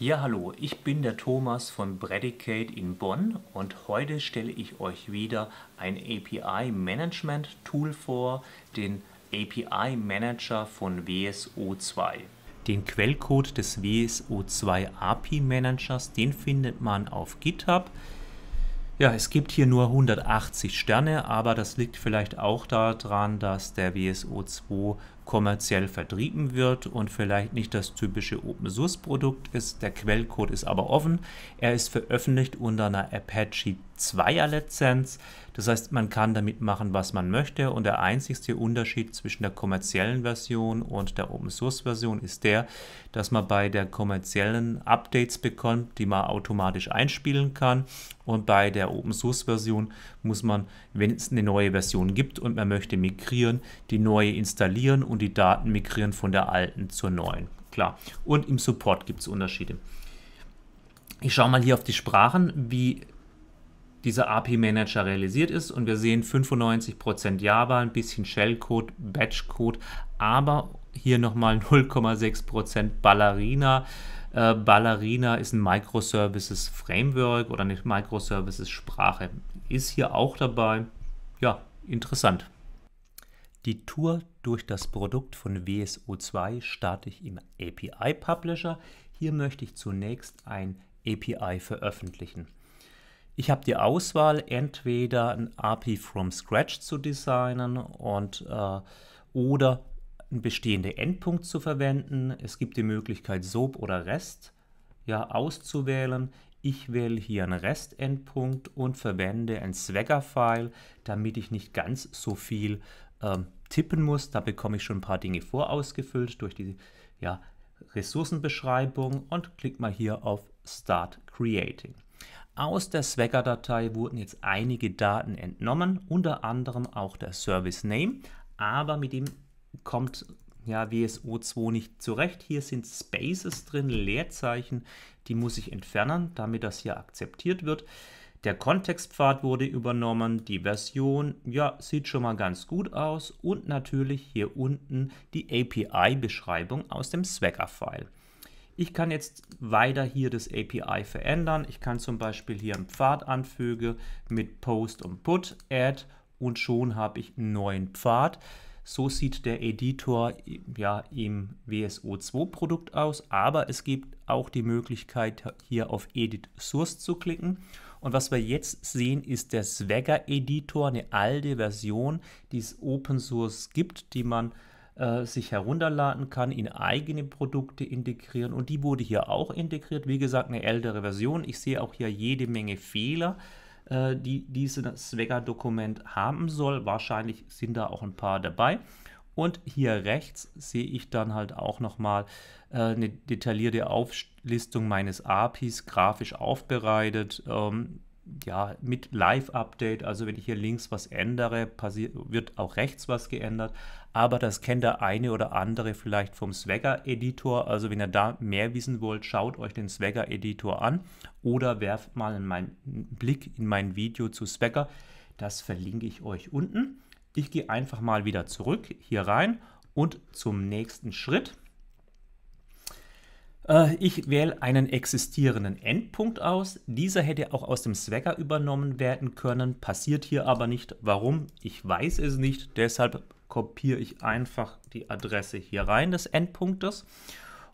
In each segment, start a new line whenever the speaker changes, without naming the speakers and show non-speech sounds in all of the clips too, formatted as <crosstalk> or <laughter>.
Ja, hallo, ich bin der Thomas von Predicate in Bonn und heute stelle ich euch wieder ein API Management Tool vor, den API Manager von WSO2. Den Quellcode des WSO2 API Managers, den findet man auf GitHub. Ja, es gibt hier nur 180 Sterne, aber das liegt vielleicht auch daran, dass der WSO2 kommerziell vertrieben wird und vielleicht nicht das typische Open Source Produkt ist. Der Quellcode ist aber offen. Er ist veröffentlicht unter einer Apache 2er Lizenz. Das heißt, man kann damit machen, was man möchte. Und der einzigste Unterschied zwischen der kommerziellen Version und der Open Source Version ist der, dass man bei der kommerziellen Updates bekommt, die man automatisch einspielen kann. Und bei der Open Source Version muss man, wenn es eine neue Version gibt und man möchte migrieren, die neue installieren und und die Daten migrieren von der alten zur neuen. Klar. Und im Support gibt es Unterschiede. Ich schaue mal hier auf die Sprachen, wie dieser API Manager realisiert ist und wir sehen 95% Java, ein bisschen Shellcode, Batchcode, aber hier nochmal 0,6% Ballerina. Äh, Ballerina ist ein Microservices Framework oder eine Microservices Sprache. Ist hier auch dabei. Ja, interessant. Die Tour durch das Produkt von WSO2 starte ich im API Publisher. Hier möchte ich zunächst ein API veröffentlichen. Ich habe die Auswahl, entweder ein API from scratch zu designen und, äh, oder einen bestehenden Endpunkt zu verwenden. Es gibt die Möglichkeit, SOAP oder REST ja, auszuwählen. Ich wähle hier einen REST-Endpunkt und verwende ein Swagger-File, damit ich nicht ganz so viel ähm, tippen muss. Da bekomme ich schon ein paar Dinge vorausgefüllt durch die ja, Ressourcenbeschreibung und klicke mal hier auf Start Creating. Aus der Swagger-Datei wurden jetzt einige Daten entnommen, unter anderem auch der Service Name, aber mit dem kommt ja, WSO2 nicht zurecht. Hier sind Spaces drin, Leerzeichen, die muss ich entfernen, damit das hier akzeptiert wird. Der Kontextpfad wurde übernommen, die Version, ja, sieht schon mal ganz gut aus und natürlich hier unten die API-Beschreibung aus dem Swagger-File. Ich kann jetzt weiter hier das API verändern. Ich kann zum Beispiel hier einen Pfad anfügen mit Post und Put, Add und schon habe ich einen neuen Pfad. So sieht der Editor ja im WSO2 Produkt aus, aber es gibt auch die Möglichkeit hier auf Edit Source zu klicken und was wir jetzt sehen, ist der Swagger Editor, eine alte Version, die es Open Source gibt, die man äh, sich herunterladen kann, in eigene Produkte integrieren. Und die wurde hier auch integriert. Wie gesagt, eine ältere Version. Ich sehe auch hier jede Menge Fehler äh, die dieses Swagger-Dokument haben soll. Wahrscheinlich sind da auch ein paar dabei. Und hier rechts sehe ich dann halt auch nochmal äh, eine detaillierte Auflistung meines APIs, grafisch aufbereitet, ähm, ja, mit Live-Update. Also wenn ich hier links was ändere, wird auch rechts was geändert. Aber das kennt der eine oder andere vielleicht vom Swagger-Editor. Also wenn ihr da mehr wissen wollt, schaut euch den Swagger-Editor an oder werft mal einen Blick in mein Video zu Swagger. Das verlinke ich euch unten. Ich gehe einfach mal wieder zurück hier rein und zum nächsten Schritt. Äh, ich wähle einen existierenden Endpunkt aus. Dieser hätte auch aus dem Swagger übernommen werden können, passiert hier aber nicht. Warum? Ich weiß es nicht. Deshalb kopiere ich einfach die Adresse hier rein des Endpunktes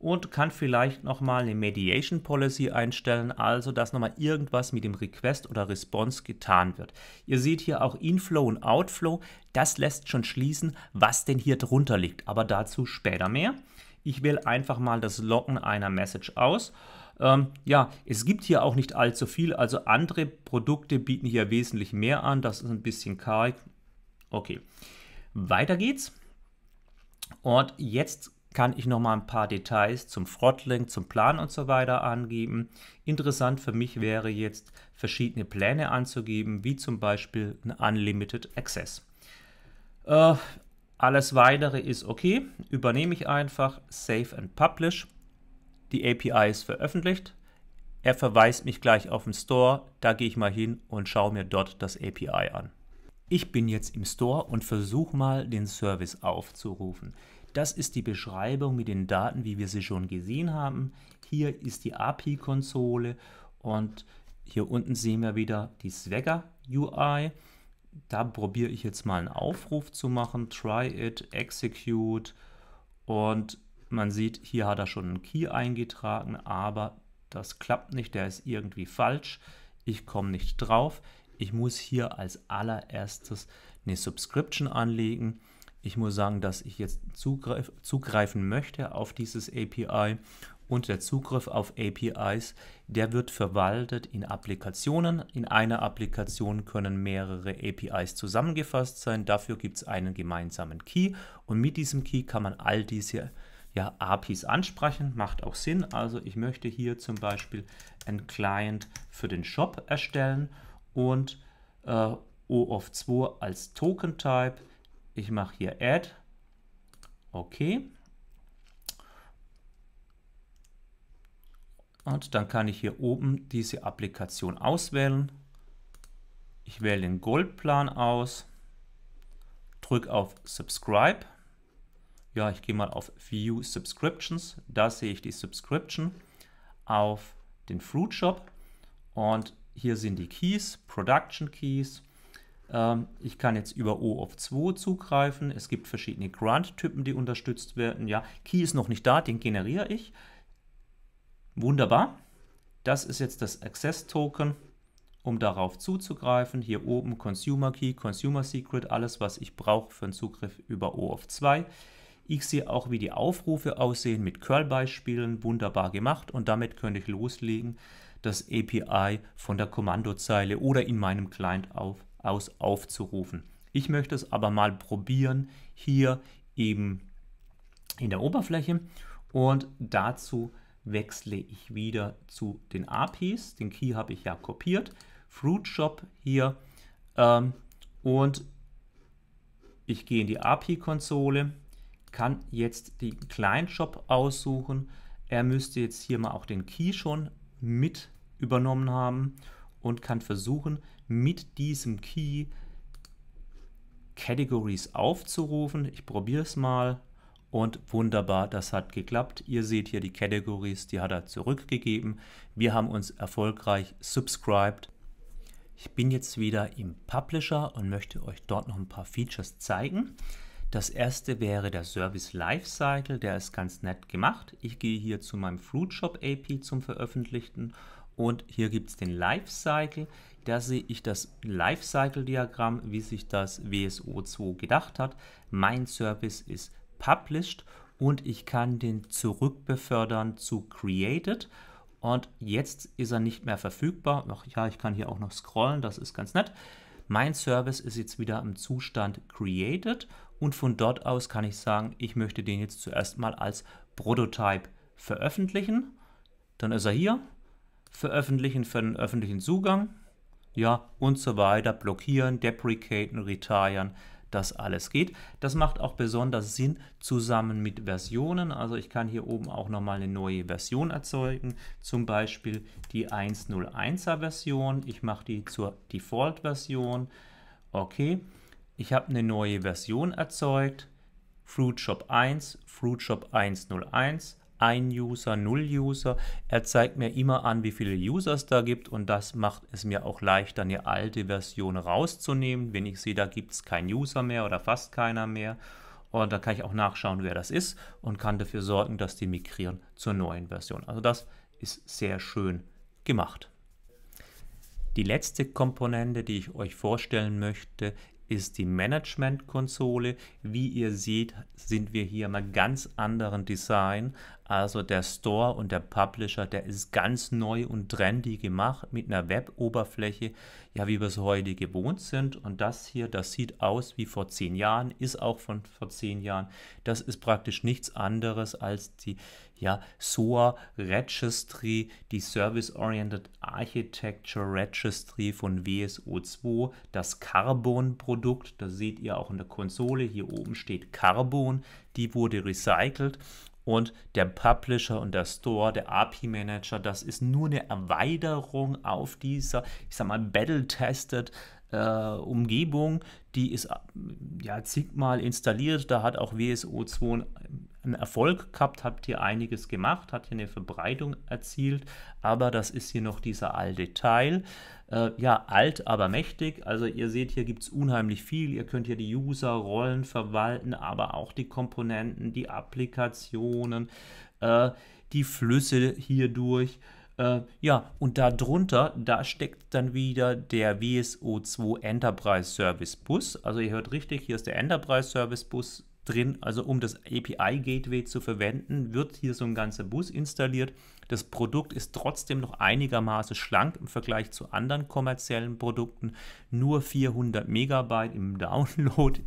und kann vielleicht nochmal eine Mediation Policy einstellen, also dass nochmal irgendwas mit dem Request oder Response getan wird. Ihr seht hier auch Inflow und Outflow, das lässt schon schließen, was denn hier drunter liegt, aber dazu später mehr. Ich wähle einfach mal das Locken einer Message aus. Ähm, ja, es gibt hier auch nicht allzu viel, also andere Produkte bieten hier wesentlich mehr an, das ist ein bisschen karg. Okay, weiter geht's. Und jetzt kann ich nochmal ein paar Details zum Throttling, zum Plan und so weiter angeben. Interessant für mich wäre jetzt, verschiedene Pläne anzugeben, wie zum Beispiel ein Unlimited Access. Äh, alles weitere ist okay, übernehme ich einfach, Save and Publish. Die API ist veröffentlicht. Er verweist mich gleich auf den Store, da gehe ich mal hin und schaue mir dort das API an. Ich bin jetzt im Store und versuche mal den Service aufzurufen. Das ist die Beschreibung mit den Daten, wie wir sie schon gesehen haben. Hier ist die API-Konsole und hier unten sehen wir wieder die Swagger UI. Da probiere ich jetzt mal einen Aufruf zu machen. Try it, execute und man sieht, hier hat er schon einen Key eingetragen, aber das klappt nicht, der ist irgendwie falsch. Ich komme nicht drauf. Ich muss hier als allererstes eine Subscription anlegen. Ich muss sagen, dass ich jetzt zugreif, zugreifen möchte auf dieses API und der Zugriff auf APIs, der wird verwaltet in Applikationen. In einer Applikation können mehrere APIs zusammengefasst sein. Dafür gibt es einen gemeinsamen Key und mit diesem Key kann man all diese ja, APIs ansprechen. Macht auch Sinn. Also ich möchte hier zum Beispiel einen Client für den Shop erstellen und äh, OAuth2 als Token-Type ich mache hier Add. Okay. Und dann kann ich hier oben diese Applikation auswählen. Ich wähle den Goldplan aus, drücke auf Subscribe. Ja, ich gehe mal auf View Subscriptions. Da sehe ich die Subscription auf den Fruit Shop. Und hier sind die Keys, Production Keys, ähm, ich kann jetzt über O auf 2 zugreifen. Es gibt verschiedene grant typen die unterstützt werden. Ja, Key ist noch nicht da, den generiere ich. Wunderbar. Das ist jetzt das Access-Token, um darauf zuzugreifen. Hier oben Consumer Key, Consumer Secret, alles, was ich brauche für einen Zugriff über O auf 2. Ich sehe auch, wie die Aufrufe aussehen mit Curl-Beispielen. Wunderbar gemacht. Und damit könnte ich loslegen, das API von der Kommandozeile oder in meinem Client auf aus aufzurufen. Ich möchte es aber mal probieren hier eben in der Oberfläche und dazu wechsle ich wieder zu den APIs. Den Key habe ich ja kopiert. Fruit Shop hier ähm, und ich gehe in die API-Konsole, kann jetzt den Client Shop aussuchen. Er müsste jetzt hier mal auch den Key schon mit übernommen haben und kann versuchen, mit diesem Key Categories aufzurufen. Ich probiere es mal und wunderbar, das hat geklappt. Ihr seht hier die Categories, die hat er zurückgegeben. Wir haben uns erfolgreich subscribed. Ich bin jetzt wieder im Publisher und möchte euch dort noch ein paar Features zeigen. Das erste wäre der Service Lifecycle, der ist ganz nett gemacht. Ich gehe hier zu meinem Fruit Shop API zum Veröffentlichten und hier gibt es den Lifecycle. Da sehe ich das Lifecycle-Diagramm, wie sich das WSO2 gedacht hat. Mein Service ist published und ich kann den zurückbefördern zu created. Und jetzt ist er nicht mehr verfügbar. Ach ja, ich kann hier auch noch scrollen, das ist ganz nett. Mein Service ist jetzt wieder im Zustand created und von dort aus kann ich sagen, ich möchte den jetzt zuerst mal als Prototype veröffentlichen. Dann ist er hier, veröffentlichen für den öffentlichen Zugang, ja, und so weiter, blockieren, deprecaten, retiren, das alles geht. Das macht auch besonders Sinn zusammen mit Versionen. Also ich kann hier oben auch nochmal eine neue Version erzeugen, zum Beispiel die 1.01er Version. Ich mache die zur Default-Version. Okay, ich habe eine neue Version erzeugt, Fruit Shop 1, Fruit Shop 101 ein User, null User. Er zeigt mir immer an, wie viele User es da gibt und das macht es mir auch leichter, eine alte Version rauszunehmen. Wenn ich sehe, da gibt es keinen User mehr oder fast keiner mehr. Und oh, dann kann ich auch nachschauen, wer das ist und kann dafür sorgen, dass die migrieren zur neuen Version. Also das ist sehr schön gemacht. Die letzte Komponente, die ich euch vorstellen möchte, ist die Management-Konsole. Wie ihr seht, sind wir hier mal ganz anderen Design. Also der Store und der Publisher, der ist ganz neu und trendy gemacht mit einer Web-Oberfläche, ja, wie wir es heute gewohnt sind. Und das hier, das sieht aus wie vor zehn Jahren, ist auch von vor zehn Jahren. Das ist praktisch nichts anderes als die ja, SOA Registry, die Service Oriented Architecture Registry von WSO2, das Carbon-Produkt, das seht ihr auch in der Konsole, hier oben steht Carbon, die wurde recycelt und der Publisher und der Store, der API Manager, das ist nur eine Erweiterung auf dieser, ich sag mal, Battle-Tested äh, Umgebung, die ist ja zigmal installiert, da hat auch WSO2 einen Erfolg gehabt, habt ihr einiges gemacht, hat hier eine Verbreitung erzielt, aber das ist hier noch dieser alte Teil. Äh, ja, alt, aber mächtig. Also ihr seht, hier gibt es unheimlich viel. Ihr könnt hier die User-Rollen verwalten, aber auch die Komponenten, die Applikationen, äh, die Flüsse hier durch äh, ja, und darunter, da steckt dann wieder der WSO2 Enterprise Service Bus. Also ihr hört richtig, hier ist der Enterprise Service Bus drin. Also um das API-Gateway zu verwenden, wird hier so ein ganzer Bus installiert. Das Produkt ist trotzdem noch einigermaßen schlank im Vergleich zu anderen kommerziellen Produkten. Nur 400 Megabyte im <laughs> Download.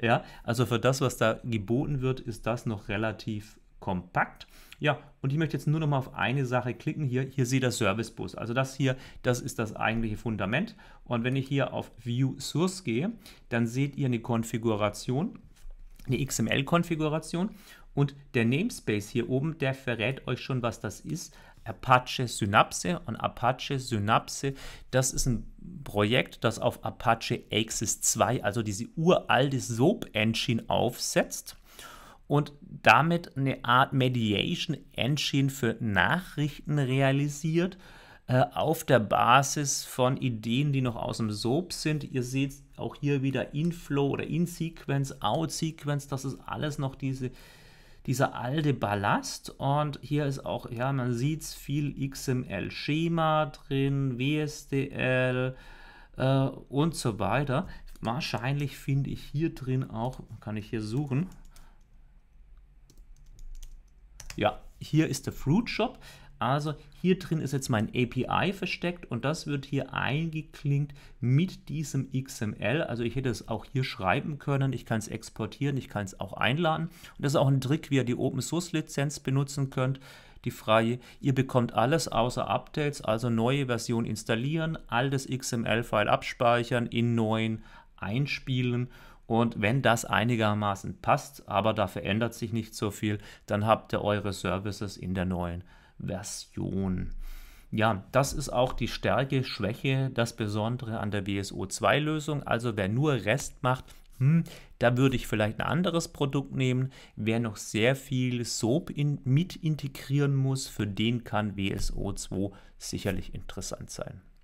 Ja, also für das, was da geboten wird, ist das noch relativ kompakt. Ja, und ich möchte jetzt nur noch mal auf eine Sache klicken hier. Hier seht ihr Service Bus. Also das hier, das ist das eigentliche Fundament. Und wenn ich hier auf View Source gehe, dann seht ihr eine Konfiguration eine XML-Konfiguration und der Namespace hier oben, der verrät euch schon, was das ist. Apache Synapse und Apache Synapse, das ist ein Projekt, das auf Apache Axis 2, also diese uralte Soap Engine aufsetzt und damit eine Art Mediation Engine für Nachrichten realisiert, äh, auf der Basis von Ideen, die noch aus dem SOAP sind. Ihr seht auch hier wieder Inflow oder In-Sequence, Out-Sequence, das ist alles noch diese, dieser alte Ballast. Und hier ist auch, ja, man sieht es, viel XML-Schema drin, WSDL äh, und so weiter. Wahrscheinlich finde ich hier drin auch, kann ich hier suchen, ja, hier ist der Fruit Shop. Also hier drin ist jetzt mein API versteckt und das wird hier eingeklinkt mit diesem XML. Also ich hätte es auch hier schreiben können, ich kann es exportieren, ich kann es auch einladen. Und das ist auch ein Trick, wie ihr die Open Source Lizenz benutzen könnt die freie. Ihr bekommt alles außer Updates, also neue Version installieren, altes XML-File abspeichern, in neuen einspielen. Und wenn das einigermaßen passt, aber da verändert sich nicht so viel, dann habt ihr eure Services in der neuen Version. Ja, das ist auch die Stärke, Schwäche, das Besondere an der WSO2-Lösung. Also wer nur Rest macht, hm, da würde ich vielleicht ein anderes Produkt nehmen. Wer noch sehr viel Soap in, mit integrieren muss, für den kann WSO2 sicherlich interessant sein.